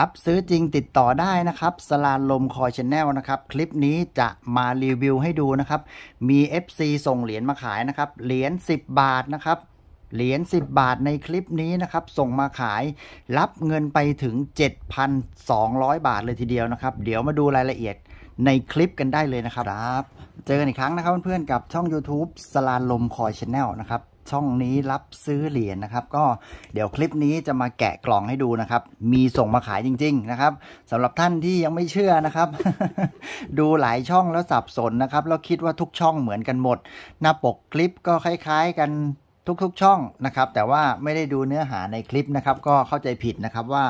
รับซื้อจริงติดต่อได้นะครับสลานลมคอยชแนลนะครับคลิปนี้จะมารีวิวให้ดู นะครับมี FC ส่งเหรียญมาขายนะครับเหรียญ10 บาทนะครับ เหรียญ10 บาทในคลิปนี้นะครับ ส่งมาขายรับเงินไปถึง 7,200 บาทเลยทีเดียวนะครับ เดี๋ยวมาดูรายละเอียดในคลิปกันได้เลยนะครับเจอกันอีกครั้งนะครับเพื่อนๆกับช่อง YouTube สลานลมคอยชแนลนะครับช่องนี้รับซื้อเหรียญนะครับ ก็เดี๋ยวคลิปนี้จะมาแกะกล่องให้ดูนะครับ มีส่งมาขายจริง ๆนะครับสำหรับท่านที่ยังไม่เชื่อนะครับ ดูหลายช่องแล้วสับสนนะครับ แล้วคิดว่าทุกช่องเหมือนกันหมด หน้าปกคลิปก็คล้ายๆ กันทุกๆช่องนะครับ แต่ว่าไม่ได้ดูเนื้อหาในคลิปนะครับ ก็เข้าใจผิดนะครับว่า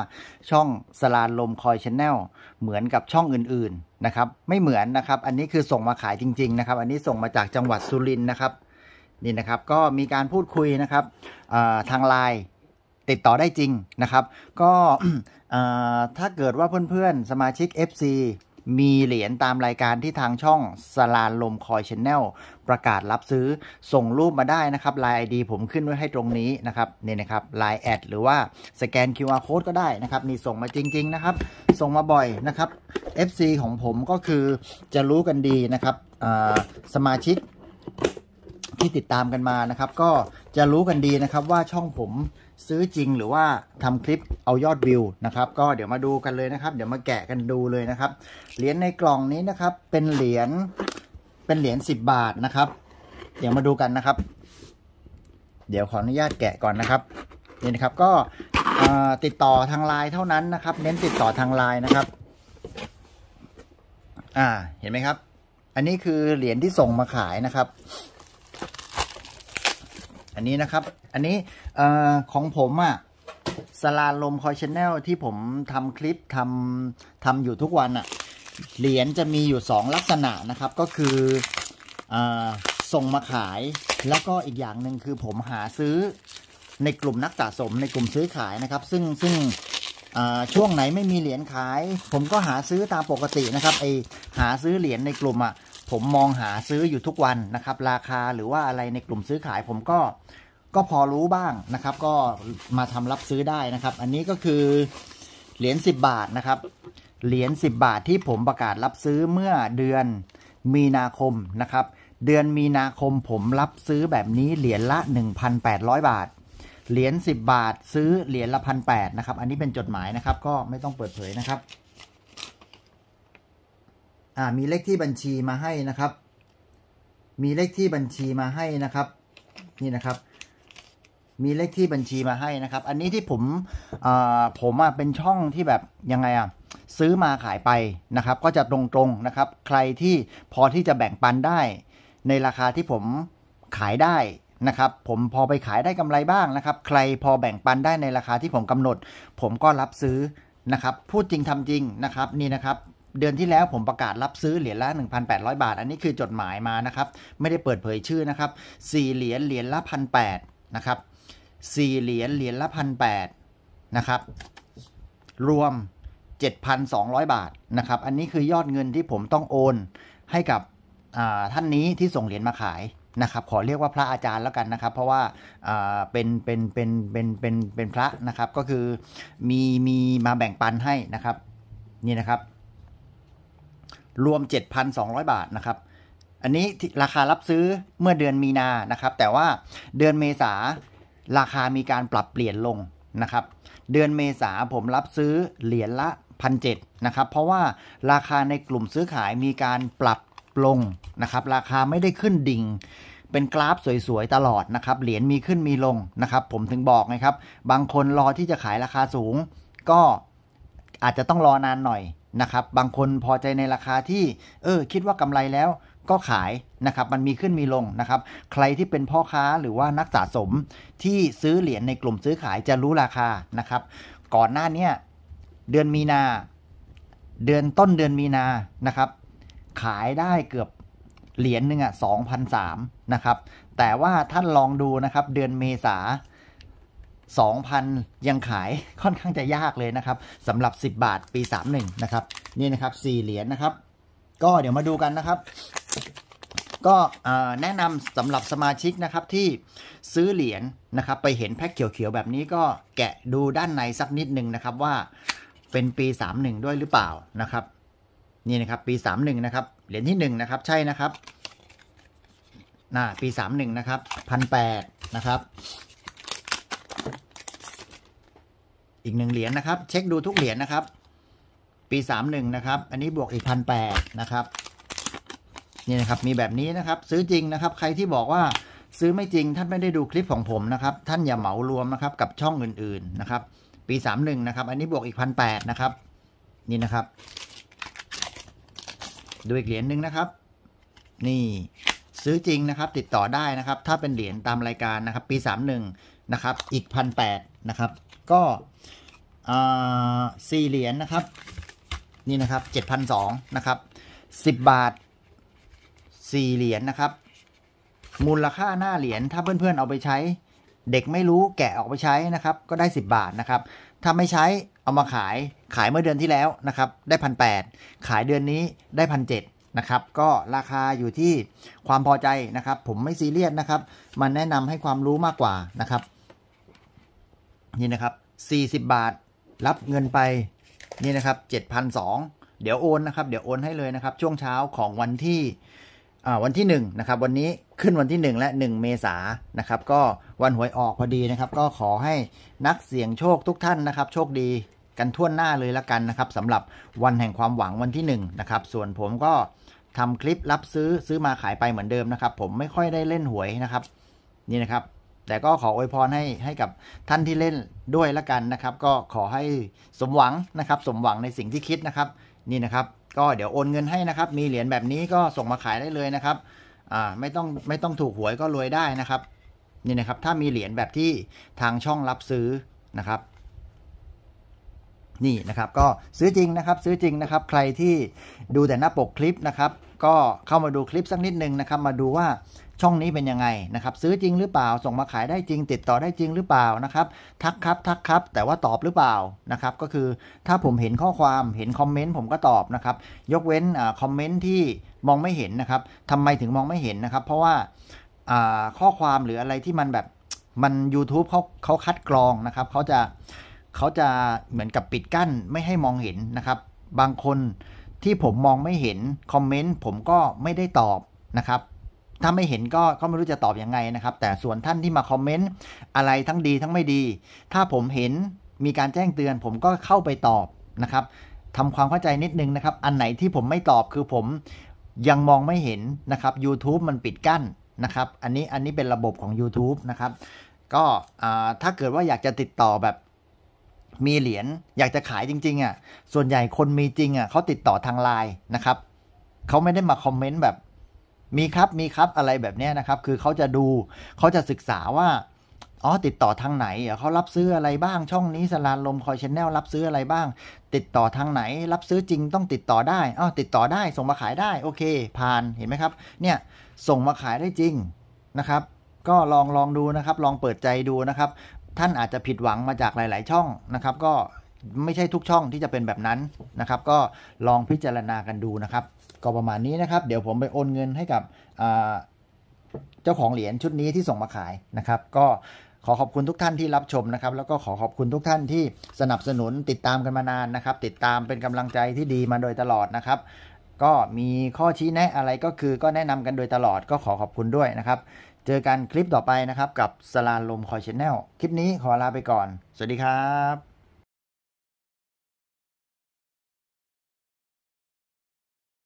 ช่องสลานลมคอยชแนลเหมือนกับช่องอื่นๆนะครับ ไม่เหมือนนะครับ อันนี้คือส่งมาขายจริงๆนะครับ อันนี้ส่งมาจากจังหวัดสุรินทร์นะครับนี่นะครับก็มีการพูดคุยนะครับทางไลน์ติดต่อได้จริงนะครับก็ถ้าเกิดว่าเพื่อนๆ สมาชิก FC มีเหรียญตามรายการที่ทางช่องสลานลมคอยชแนลประกาศรับซื้อส่งรูปมาได้นะครับลายไอดีผมขึ้นไว้ให้ตรงนี้นะครับนี่นะครับลายแอดหรือว่าสแกน QR Code ก็ได้นะครับนี่ส่งมาจริงๆนะครับ ส่งมาบ่อยนะครับ FC ของผมก็คือจะรู้กันดีนะครับสมาชิกที่ติดตามกันมานะครับ ก็จะรู้กันดีนะครับว่าช่องผมซื้อจริงหรือว่าทำคลิปเอายอดวิวนะครับ ก็เดี๋ยวมาดูกันเลยนะครับ เดี๋ยวมาแกะกันดูเลยนะครับเหรียญในกล่องนี้นะครับ เป็นเหรียญเป็นเหรียญสิบบาทนะครับ เดี๋ยวมาดูกันนะครับ เดี๋ยวขออนุญาตแกะก่อนนะครับนี่นะครับก็ติดต่อทางไลน์เท่านั้นนะครับ เน้นติดต่อทางไลน์นะครับอ่าเห็นไหมครับ อันนี้คือเหรียญที่ส่งมาขายนะครับอันนี้นะครับ อันนี้อของผมอะ่ะสลาลมคอยชแนลที่ผมทำคลิปทำทำอยู่ทุกวันอะ่ะเหรียญจะมีอยู่2ลักษณะนะครับก็คืออส่งมาขาย แล้วก็อีกอย่างหนึ่งคือผมหาซื้อในกลุ่มนักสะสม ในกลุ่มซื้อขายนะครับซึ่งซึ่งช่วงไหนไม่มีเหรียญขาย ผมก็หาซื้อตามปกตินะครับไอหาซื้อเหรียญในกลุ่มอะ่ะผมมองหาซื้ออยู่ทุกวันนะครับ ราคาหรือว่าอะไรในกลุ่มซื้อขายผมก็ก็พอรู้บ้างนะครับ ก็มาทำรับซื้อได้นะครับ อันนี้ก็คือเหรียญ10 บาทนะครับเหรียญ10 บาทที่ผมประกาศรับซื้อเมื่อเดือนมีนาคมนะครับ เดือนมีนาคมผมรับซื้อแบบนี้เหรียญละ 1,800 บาทเหรียญ10 บาทซื้อเหรียญละพันแนะครับ อันนี้เป็นจดหมายนะครับ ก็ไม่ต้องเปิดเผยนะครับอ่ามีเลขที่บัญชีมาให้นะครับ มีเลขที่บัญชีมาให้นะครับ นี่นะครับ มีเลขที่บัญชีมาให้นะครับ อันนี้ที่ผมอ่าผมอ่ะเป็นช่องที่แบบยังไงอ่ะซื้อมาขายไปนะครับ ก็จะตรงๆนะครับ ใครที่พอที่จะแบ่งปันได้ ในราคาที่ผมขายได้นะครับ ผมพอไปขายได้กำไรบ้างนะครับ ใครพอแบ่งปันได้ในราคาที่ผมกำหนด ผมก็รับซื้อนะครับ พูดจริงทำจริงนะครับ นี่นะครับเดือนที่แล้วผมประกาศรับซื้อเหรียญละ 1,800 บาท อันนี้คือจดหมายมานะครับ ไม่ได้เปิดเผยชื่อนะครับ 4 เหรียญเหรียญละพันแนะครับ4เหรียญเหรียญละพันแนะครับ รวม 7,200 บาทนะครับ อันนี้คือยอดเงินที่ผมต้องโอนให้กับท่านนี้ที่ส่งเหรียญมาขายนะครับ ขอเรียกว่าพระอาจารย์แล้วกันนะครับ เพราะว่าเป็นเป็นเป็นเป็นเป็นเป็นพระนะครับ ก็คือมีมีมาแบ่งปันให้นะครับ นี่นะครับรวม 7,200 บาทนะครับ อันนี้ราคารับซื้อเมื่อเดือนมีนานะครับ แต่ว่าเดือนเมษาราคามีการปรับเปลี่ยนลงนะครับ เดือนเมษาผมรับซื้อเหรียญละพันเนะครับ เพราะว่าราคาในกลุ่มซื้อขายมีการปรับลงนะครับ ราคาไม่ได้ขึ้นดิ่ง เป็นกราฟสวยๆ ตลอดนะครับ เหรียญมีขึ้นมีลงนะครับ ผมถึงบอกนะครับ บางคนรอที่จะขายราคาสูง ก็อาจจะต้องรอนานหน่อยนะครับบางคนพอใจในราคาที่เออคิดว่ากำไรแล้ว ก็ขายนะครับมันมีขึ้นมีลงนะครับ ใครที่เป็นพ่อค้าหรือว่านักสะสมที่ซื้อเหรียญในกลุ่มซื้อขายจะรู้ราคานะครับ ก่อนหน้านี้ เดือนมีนา เดือนต้นเดือนมีนานะครับขายได้เกือบเหรียญหนึ่งอ่ะสองพันสามนะครับแต่ว่าท่านลองดูนะครับเดือนเมษา2,000 ยังขายค่อนข้างจะยากเลยนะครับสำหรับ 10 บาทปี 31 นะครับนี่นะครับ4เหรียญนนะครับ ก็เดี๋ยวมาดูกันนะครับ ก็แนะนำสำหรับสมาชิกนะครับที่ซื้อเหรียญนนะครับ ไปเห็นแพ็คเขียว ๆ แบบนี้ก็แกะดูด้านในสักนิดนึงนะครับ ว่าเป็นปี 31 ด้วยหรือเปล่านะครับ นี่นะครับปี 31นะครับเหรียญที่ 1 นะครับใช่นะครับน่าปี 31 นะครับพันแปดนะครับอีกหนึ่งเหรียญนะครับ เช็คดูทุกเหรียญนนะครับ ปีสามหนึ่งนะครับ อันนี้บวกอีกพันแปดนะครับนี่นะครับมีแบบนี้นะครับซื้อจริงนะครับ ใครที่บอกว่าซื้อไม่จริงท่านไม่ได้ดูคลิปของผมนะครับ ท่านอย่าเหมารวมนะครับ กับช่องอื่นๆนะครับ ปีสามหนึ่งนะครับอันนี้บวกอีกพันแปดนะครับนี่นะครับ ดูอีกเหรียญหนึ่งนะครับ นี่ซื้อจริงนะครับติดต่อได้นะครับ ถ้าเป็นเหรียญตามรายการนะครับ ปีสามหนึ่งนะครับอีกพันแปดนะครับก็สี่เหรียญนนะครับนี่นะครับเจ็ดพันสองนะครับสิบบาทสี่เหรียญนนะครับ มูลค่าหน้าเหรียญถ้าเพื่อนๆเอาไปใช้ เด็กไม่รู้แกะออกไปใช้นะครับ ก็ได้ 10 บาทนะครับ ถ้าไม่ใช้เอามาขายขายเมื่อเดือนที่แล้วนะครับได้พันแขายเดือนนี้ได้พันเนะครับก็ราคาอยู่ที่ความพอใจนะครับ ผมไม่ซีเรียสนะครับ มันแนะนำให้ความรู้มากกว่านะครับนี่นะครับ 40 บาท รับเงินไป นี่นะครับ7,002เดี๋ยวโอนนะครับ เดี๋ยวโอนให้เลยนะครับ ช่วงเช้าของวันที่วันที่1นะครับ วันนี้ขึ้นวันที่ 1 และ 1 เมษานะครับ ก็วันหวยออกพอดีนะครับ ก็ขอให้นักเสี่ยงโชคทุกท่านนะครับ โชคดีกันทั่วนหน้าเลยละกันนะครับสำหรับวันแห่งความหวังวันที่1นะครับ ส่วนผมก็ทำคลิปรับซื้อซื้อมาขายไปเหมือนเดิมนะครับ ผมไม่ค่อยได้เล่นหวยนะครับ นี่นะครับแต่ก็ขออวยพรให้ให้กับท่านที่เล่นด้วยละกันนะครับ ก็ขอให้สมหวังนะครับ สมหวังในสิ่งที่คิดนะครับ นี่นะครับ ก็เดี๋ยวโอนเงินให้นะครับ มีเหรียญแบบนี้ก็ส่งมาขายได้เลยนะครับอ่าไม่ต้องไม่ต้องถูกหวยก็รวยได้นะครับ นี่นะครับ ถ้ามีเหรียญแบบที่ทางช่องรับซื้อนะครับ นี่นะครับ ก็ซื้อจริงนะครับ ซื้อจริงนะครับ ใครที่ดูแต่หน้าปกคลิปนะครับก็เข้ามาดูคลิปสักนิด นึงนะครับ มาดูว่าช่องนี้เป็นยังไงนะครับ ซื้อจริงหรือเปล่า ส่งมาขายได้จริงติดต่อได้จริงหรือเปล่านะครับ ทักครับทักครับ แต่ว่าตอบหรือเปล่านะครับ ก็คือถ้าผมเห็นข้อความเห็นคอมเมนต์ผมก็ตอบนะครับ ยกเว้นคอมเมนต์ที่มองไม่เห็นนะครับทำไมถึงมองไม่เห็นนะครับ เพราะว่าข้อความหรืออะไรที่มันแบบมัน YouTube เขาเขาคัดกรองนะครับเขาจะเขาจะเหมือนกับปิดกั้นไม่ให้มองเห็นนะครับ บางคนที่ผมมองไม่เห็นคอมเมนต์ผมก็ไม่ได้ตอบนะครับ ถ้าไม่เห็นก็ก็ไม่รู้จะตอบอยังไงนะครับแต่ส่วนท่านที่มาคอมเมนต์อะไรทั้งดีทั้งไม่ดี ถ้าผมเห็นมีการแจ้งเตือน ผมก็เข้าไปตอบนะครับทำความเข้าใจนิดนึงนะครับ อันไหนที่ผมไม่ตอบคือผมยังมองไม่เห็นนะครับ YouTube มันปิดกั้นนะครับอันนี้อันนี้เป็นระบบของ YouTube นะครับก็ถ้าเกิดว่าอยากจะติดต่อแบบมีเหรียญอยากจะขายจริงๆอ่ะส่วนใหญ่คนมีจริงอ่ะเขาติดต่อทางไลน์นะครับเขาไม่ได้มาคอมเมนต์แบบ มีครับมีครับอะไรแบบนี้นะครับ คือเขาจะดูเขาจะศึกษาว่าอ๋อติดต่อทางไหนเขารับซื้ออะไรบ้าง ช่องนี้สลานลมคอยชแนลรับซื้ออะไรบ้าง ติดต่อทางไหน รับซื้อจริง ต้องติดต่อได้อ๋อติดต่อได้ส่งมาขายได้ โอเค ผ่านเห็นไหมครับ เนี่ย ส่งมาขายได้จริงนะครับ ก็ลองลองดูนะครับ ลองเปิดใจดูนะครับท่านอาจจะผิดหวังมาจากหลาย ๆ ช่องนะครับ ก็ไม่ใช่ทุกช่องที่จะเป็นแบบนั้นนะครับ ก็ลองพิจารณากันดูนะครับ ก็ประมาณนี้นะครับ เดี๋ยวผมไปโอนเงินให้กับเจ้าของเหรียญชุดนี้ที่ส่งมาขายนะครับก็ขอขอบคุณทุกท่านที่รับชมนะครับแล้วก็ขอขอบคุณทุกท่านที่สนับสนุนติดตามกันมานานนะครับติดตามเป็นกำลังใจที่ดีมาโดยตลอดนะครับ ก็มีข้อชี้แนะอะไรก็คือก็แนะนำกันโดยตลอด ก็ขอขอบคุณด้วยนะครับเจอกันคลิปต่อไปนะครับ กับสลาลมคอยชแนลคลิปนี้ขอลาไปก่อน สวัสดีครับ